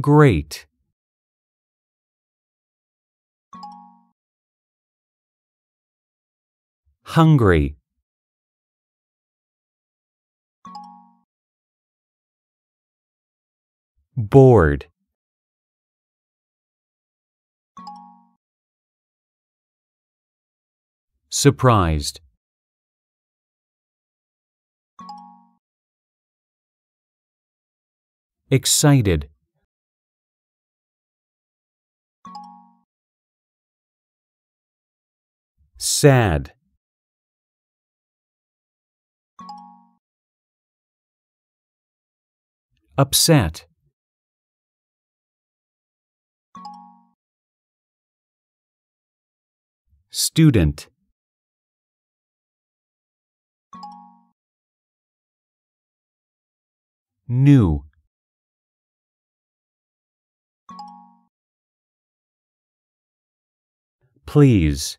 Great. Hungry. Bored. Surprised. Excited. sad upset student new please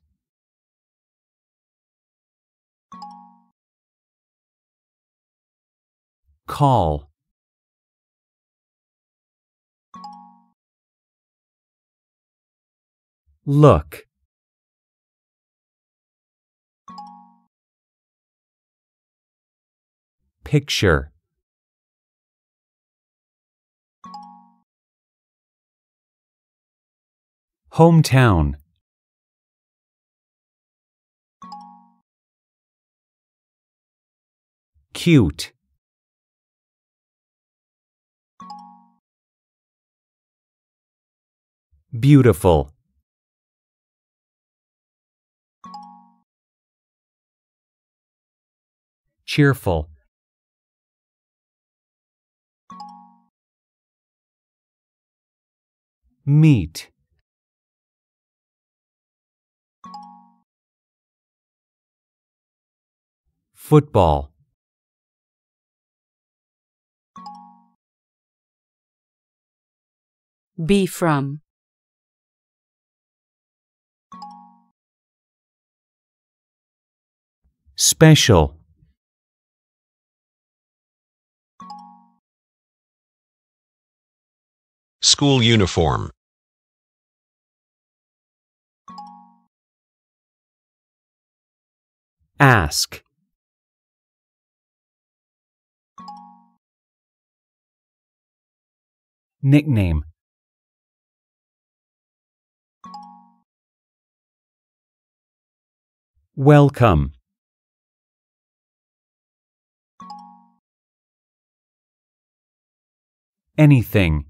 Call Look Picture Hometown Cute Beautiful Cheerful Meet Football Be from Special School uniform Ask Nickname Welcome anything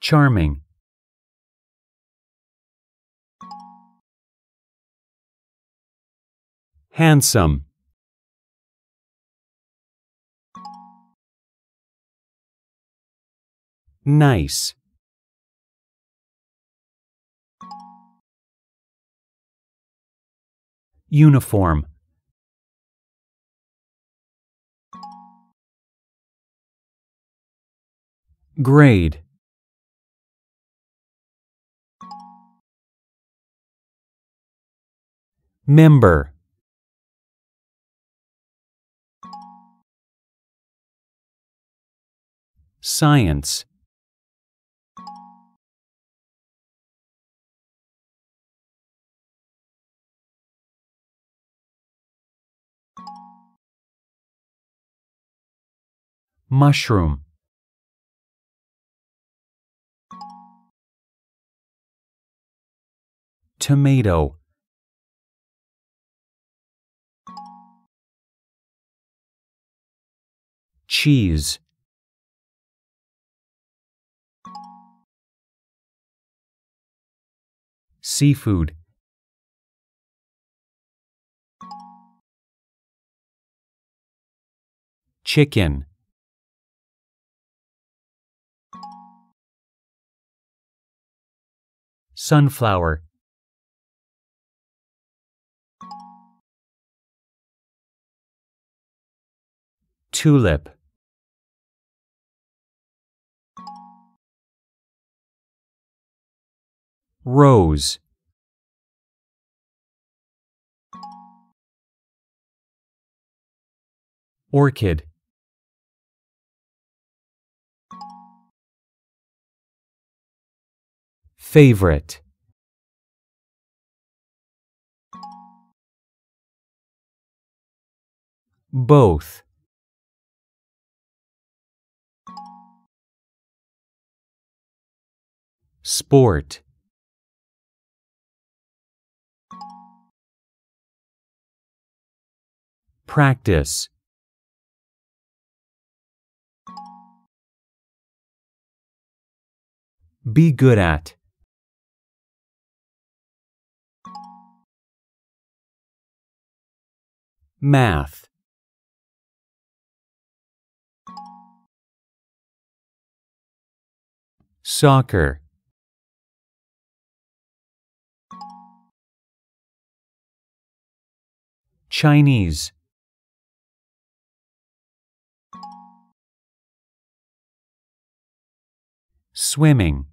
charming handsome nice uniform Grade Member Science Mushroom tomato. Cheese. Seafood. Chicken. Sunflower. Tulip Rose Orchid Favorite Both Sport Practice Be good at. Math. Soccer. Chinese Swimming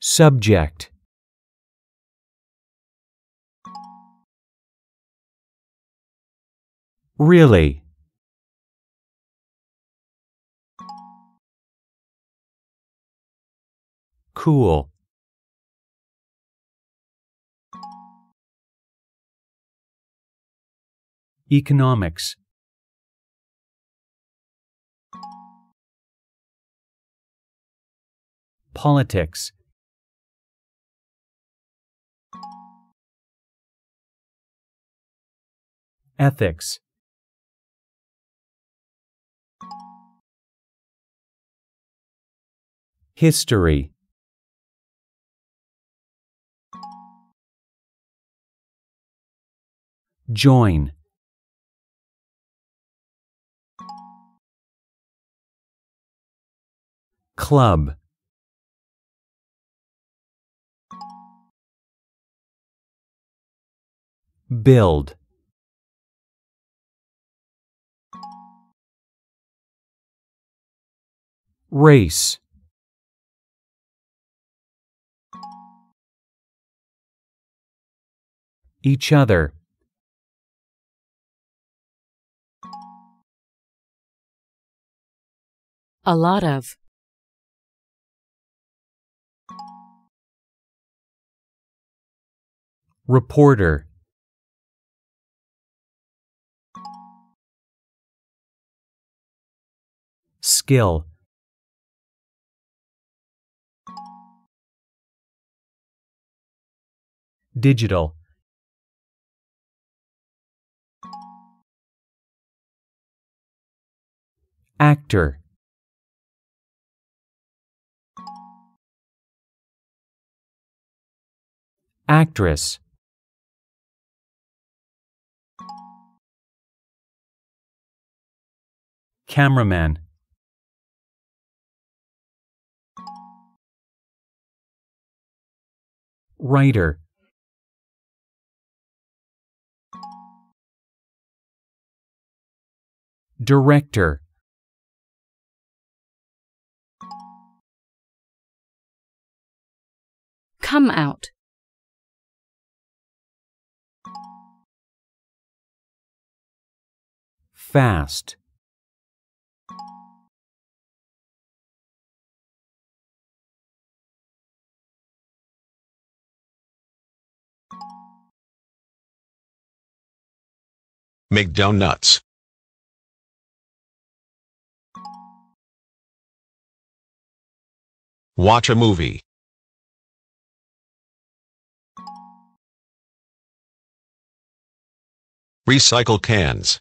Subject Really Cool Economics Politics Ethics History Join club build race each other a lot of Reporter Skill Digital Actor Actress Cameraman Writer Director Come out. Fast. Make donuts. Watch a movie. Recycle cans.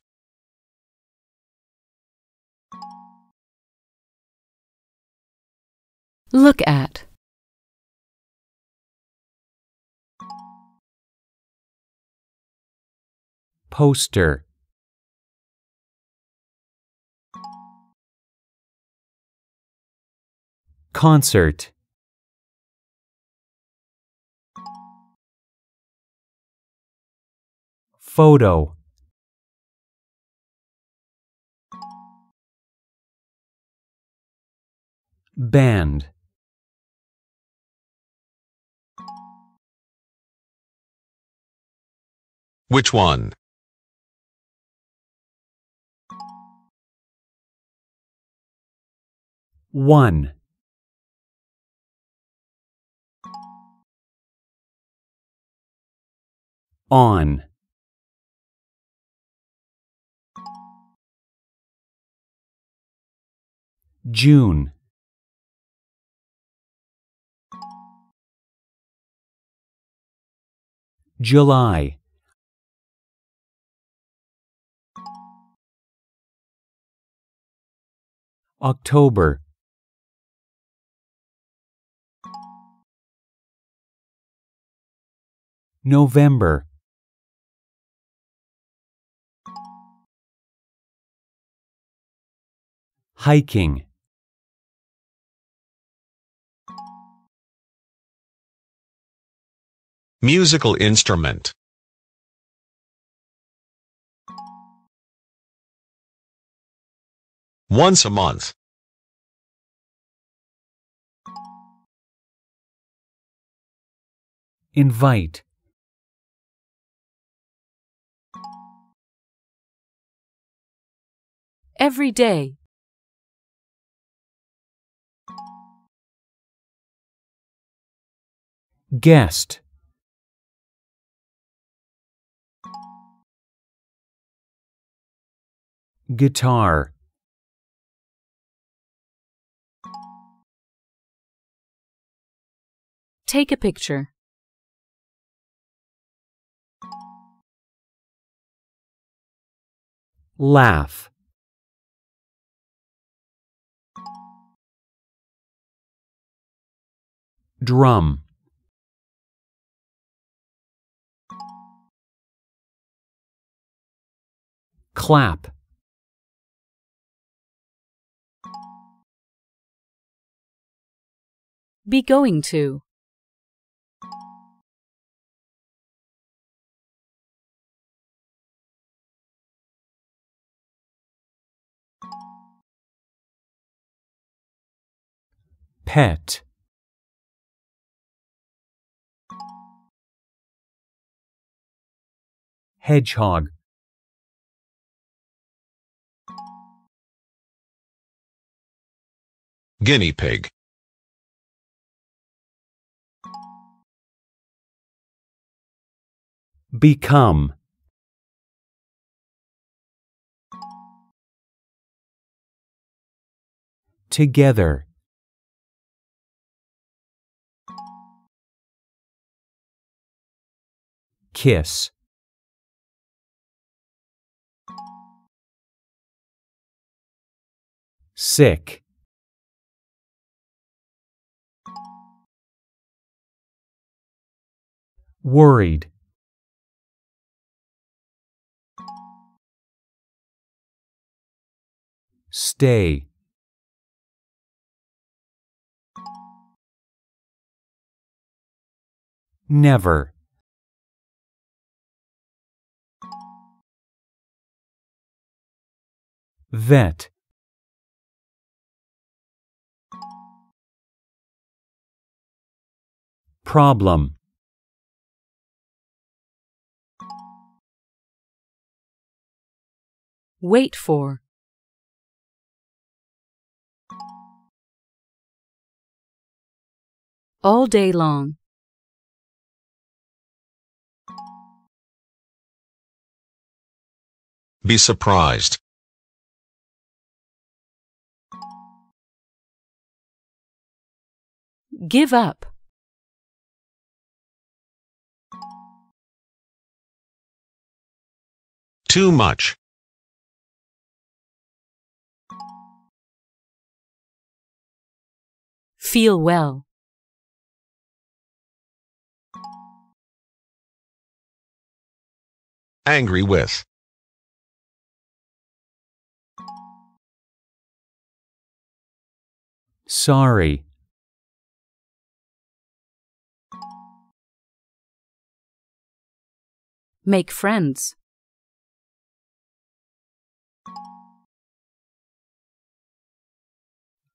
Look at. poster concert photo band which one 1. On. June. July. October. November Hiking Musical instrument Once a month Invite every day. Guest Guitar Take a picture. Laugh Drum Clap Be going to Pet hedgehog guinea pig become together kiss sick worried stay never vet Problem Wait for All day long Be surprised. Give up. too much. Feel well. Angry with. Sorry. Make friends.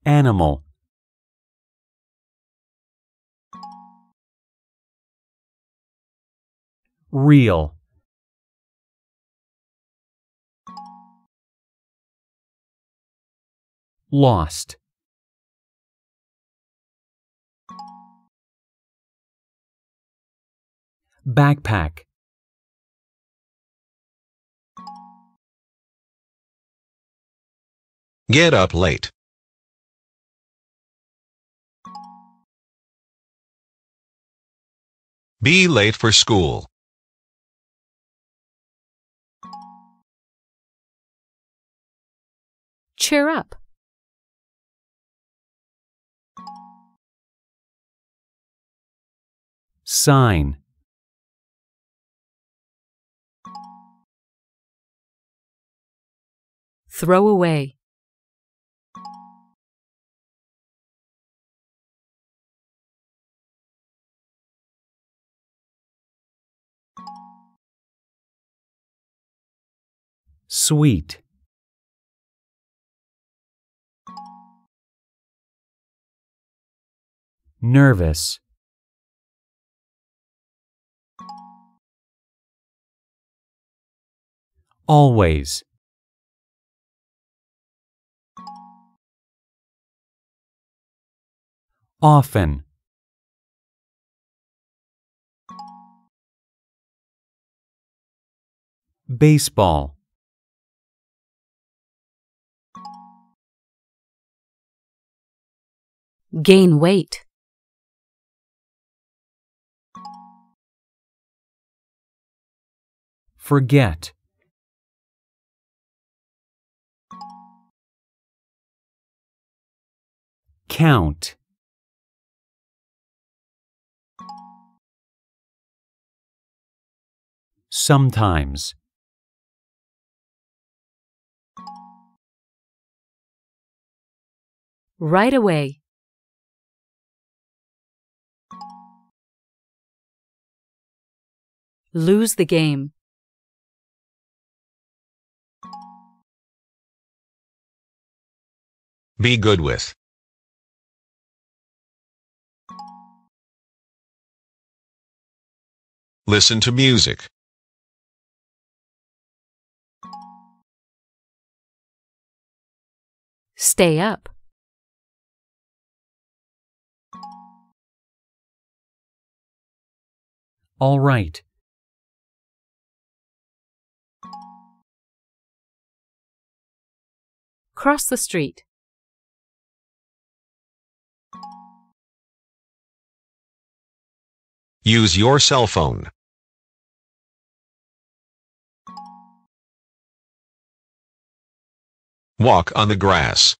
Animal Real Lost Backpack Get up late. Be late for school. Cheer up. Sign. Throw away. Sweet. Nervous. Always. Often. Baseball. Gain weight. Forget. Count. Sometimes. Right away. Lose the game. Be good with. Listen to music. Stay up. All right. Cross the street. Use your cell phone. Walk on the grass.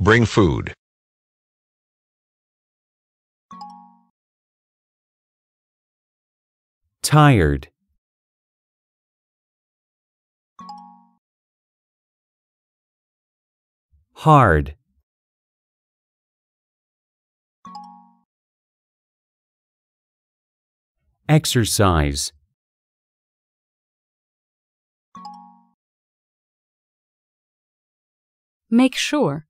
Bring food. Tired. hard exercise make sure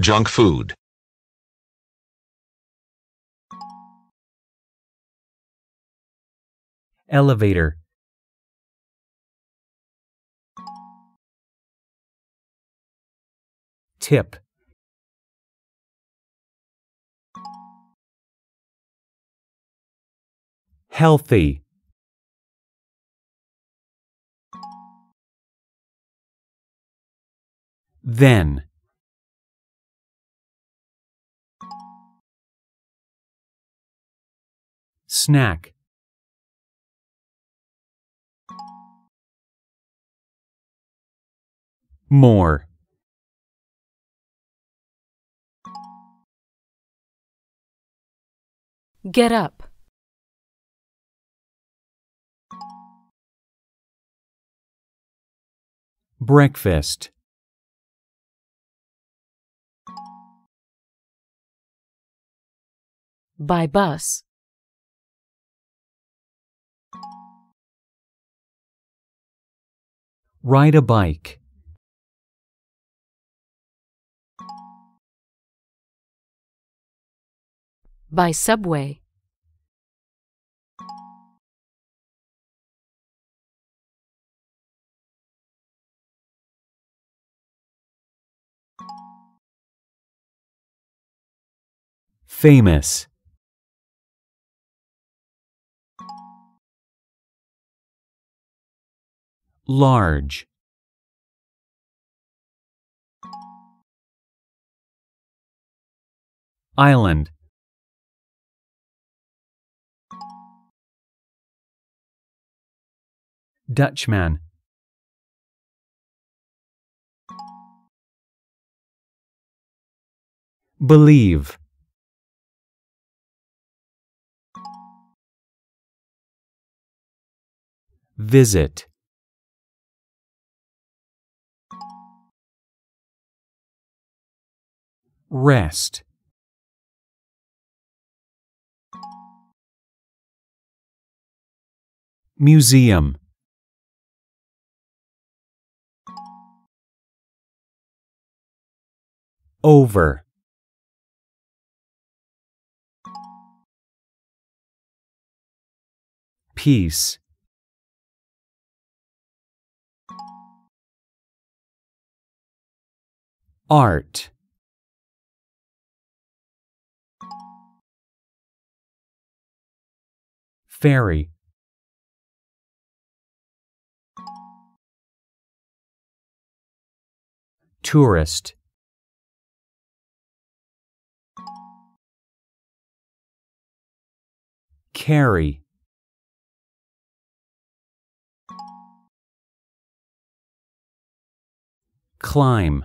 junk food elevator tip. Healthy. Then. Snack. More. Get up. Breakfast. By bus. Ride a bike. by subway. Famous Large Island Dutchman Believe Visit Rest Museum over peace art Fairy. tourist Carry Climb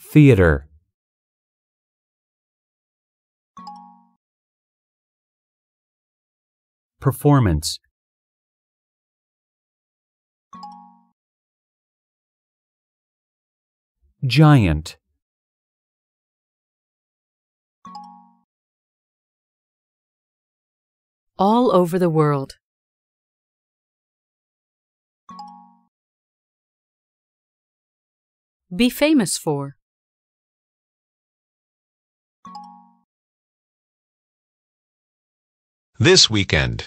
Theater Performance Giant all over the world. Be famous for. This weekend.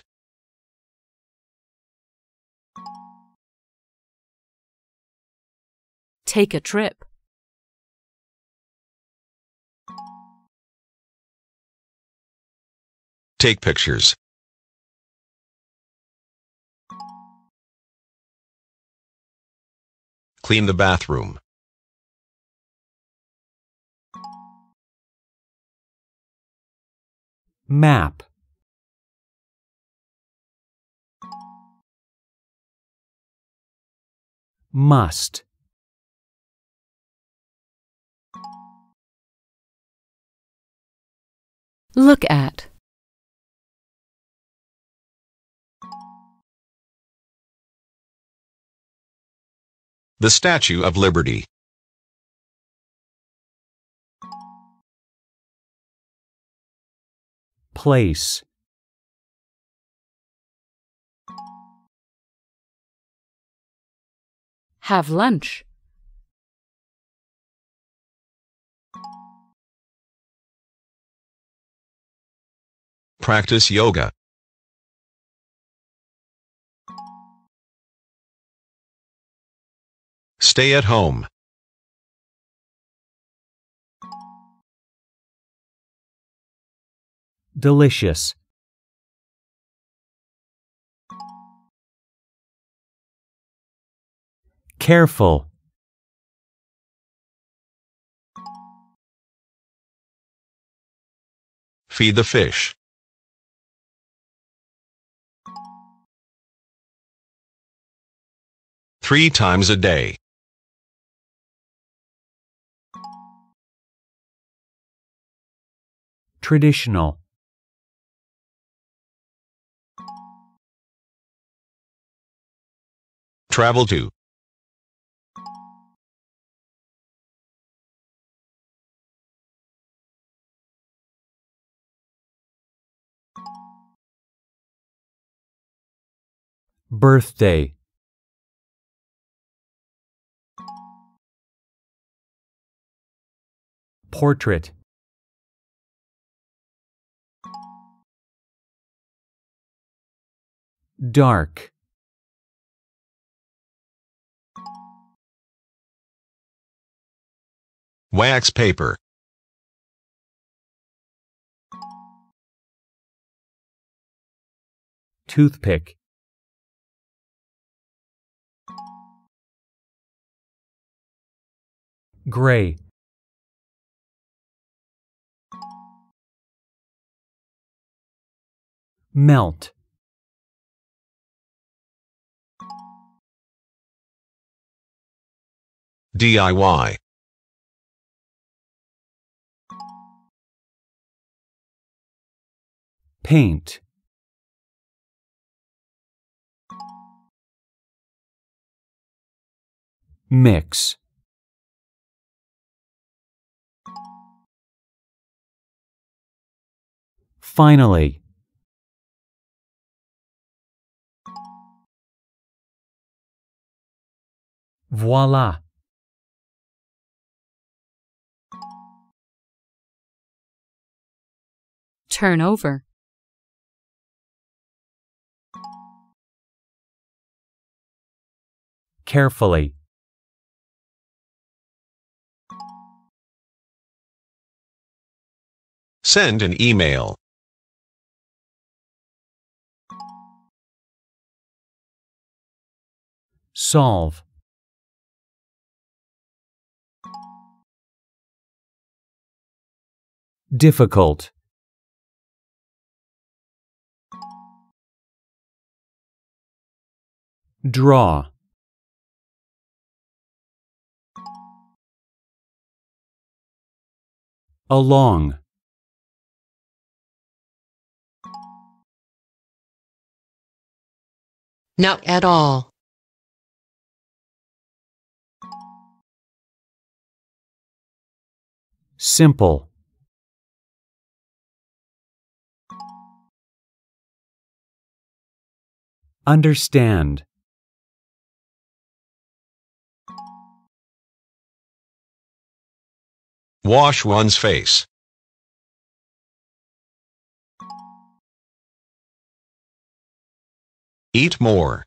Take a trip. Take pictures. clean the bathroom. Map Must Look at The Statue of Liberty Place Have lunch. Practice yoga. Stay at home. Delicious. Careful. Feed the fish. Three times a day. Traditional Travel to Birthday Portrait dark wax paper toothpick gray melt DIY Paint Mix Finally Voila Turn over Carefully Send an email. Solve. Difficult. Draw. Along. Not at all. Simple. Understand. Wash one's face. Eat more.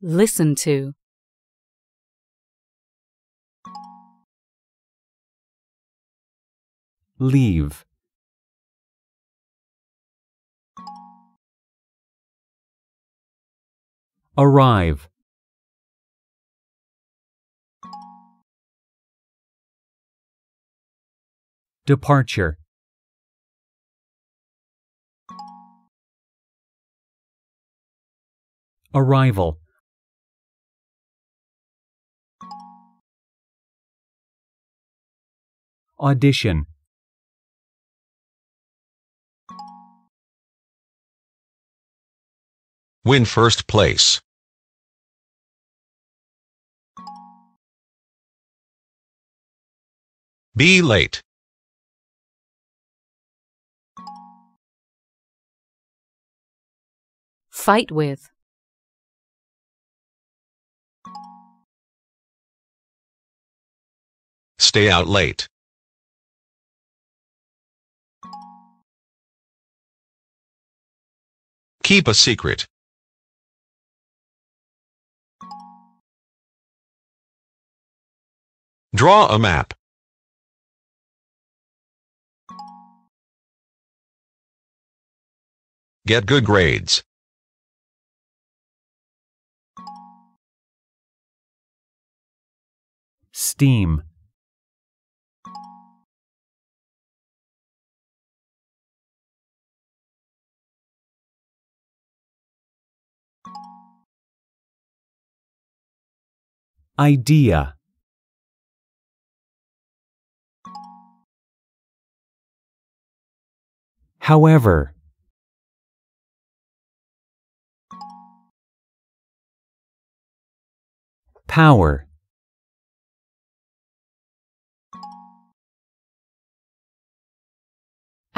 Listen to. Leave. Arrive. Departure Arrival Audition Win first place. Be late. Fight with. Stay out late. Keep a secret. Draw a map. Get good grades. Steam Idea However Power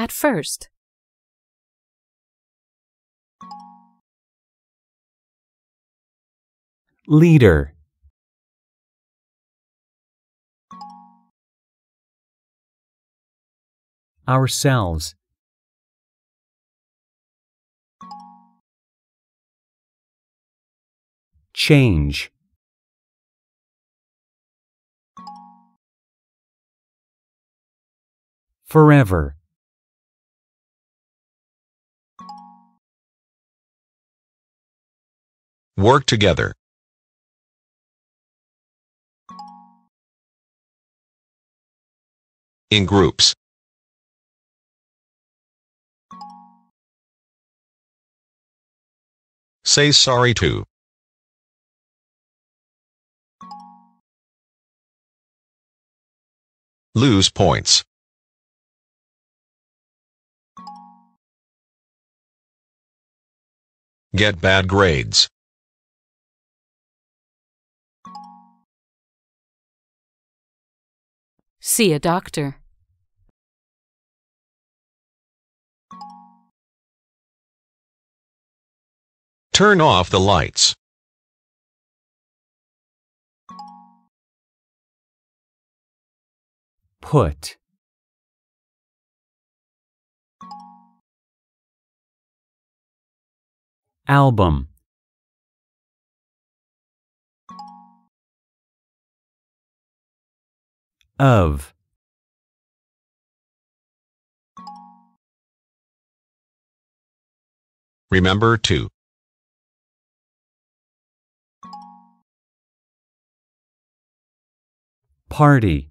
at first. Leader Ourselves Change Forever Work together. In groups. Say sorry to. Lose points. Get bad grades. See a doctor. Turn off the lights. Put. Album. of Remember to Party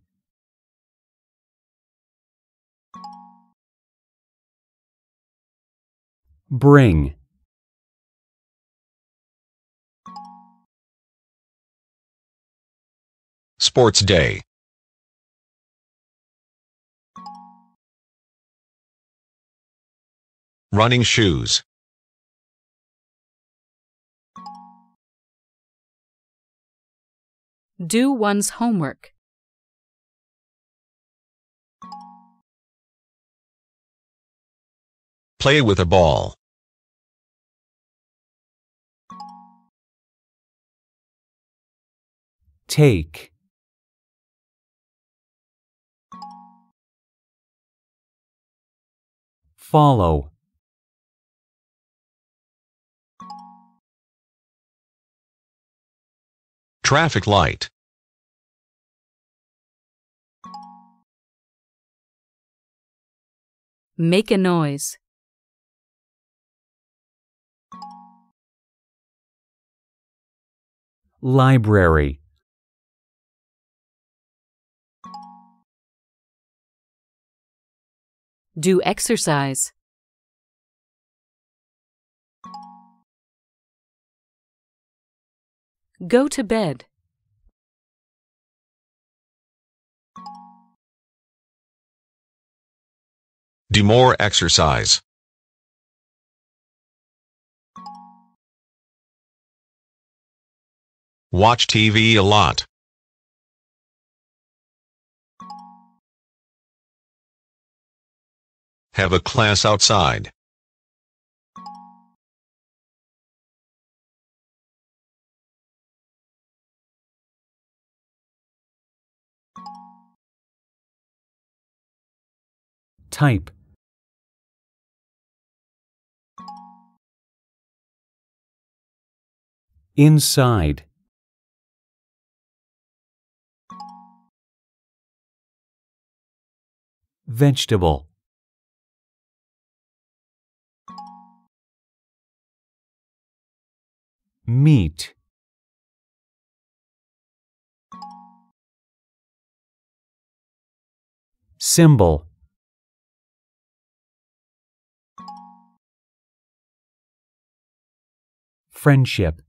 Bring Sports Day Running shoes. Do one's homework. Play with a ball. Take. Follow. traffic light. Make a noise. Library Do exercise. Go to bed. Do more exercise. Watch TV a lot. Have a class outside. type Inside Vegetable Meat Symbol Friendship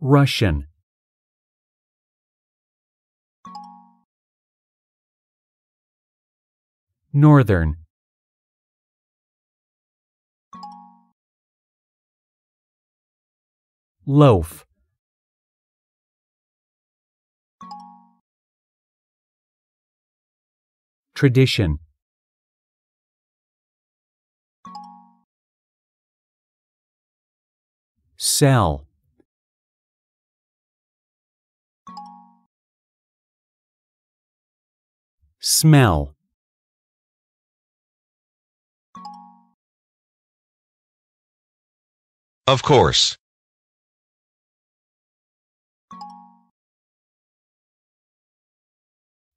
Russian Northern Loaf Tradition Sell. Smell Of course.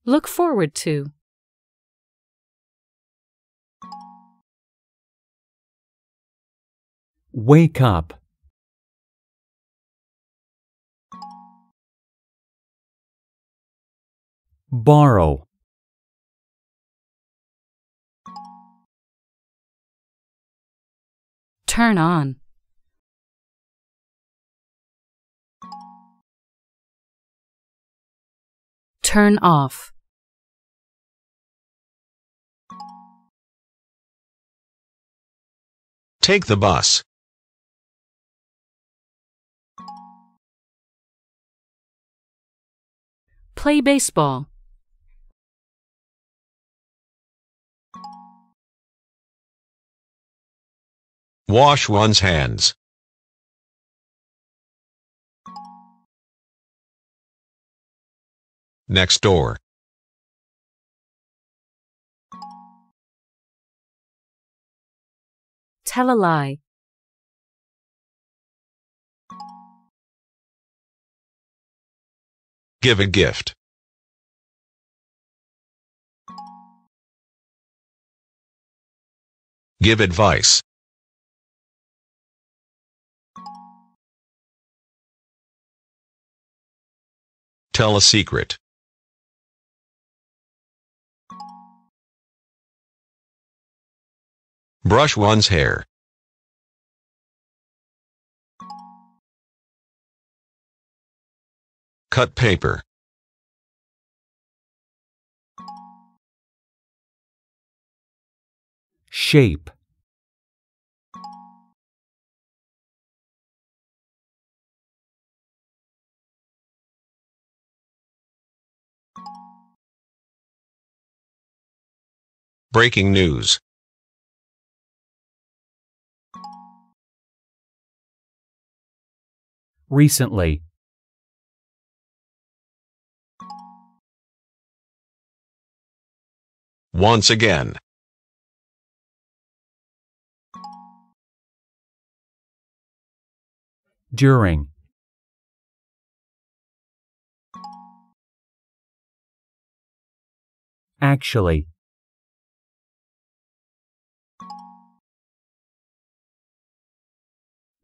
Look forward to. Wake up. borrow turn on turn off take the bus play baseball Wash one's hands. Next door. Tell a lie. Give a gift. Give advice. Tell a secret. Brush one's hair. Cut paper. Shape Breaking news. Recently. Once again. During. Actually.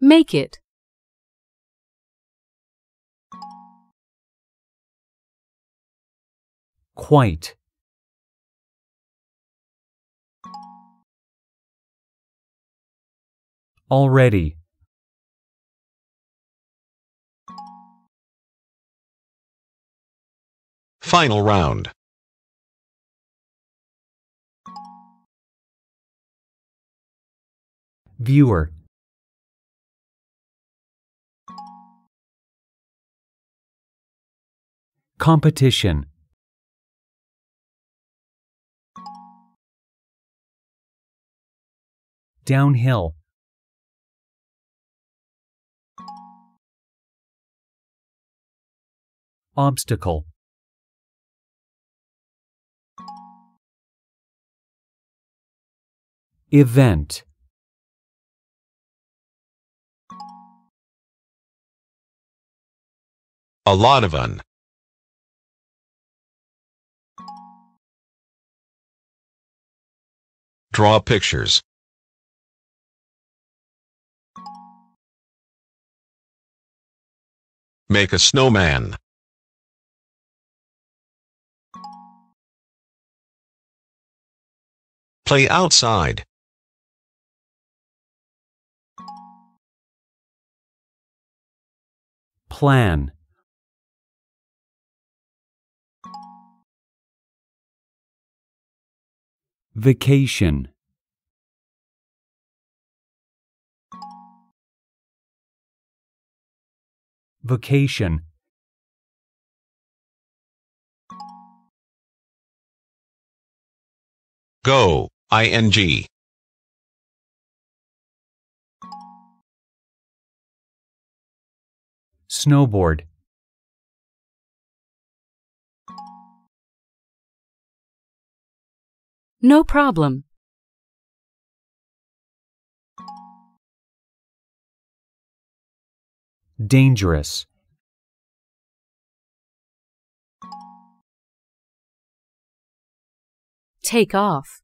Make it. Quite. Already. Final round. Viewer Competition Downhill Obstacle Event A lot of un. Draw pictures. Make a snowman. Play outside. Plan Vacation Vacation Go, ing. Snowboard No problem. Dangerous. Take off.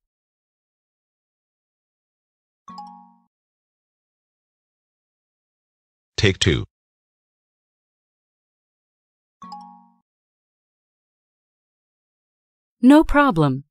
Take two. No problem.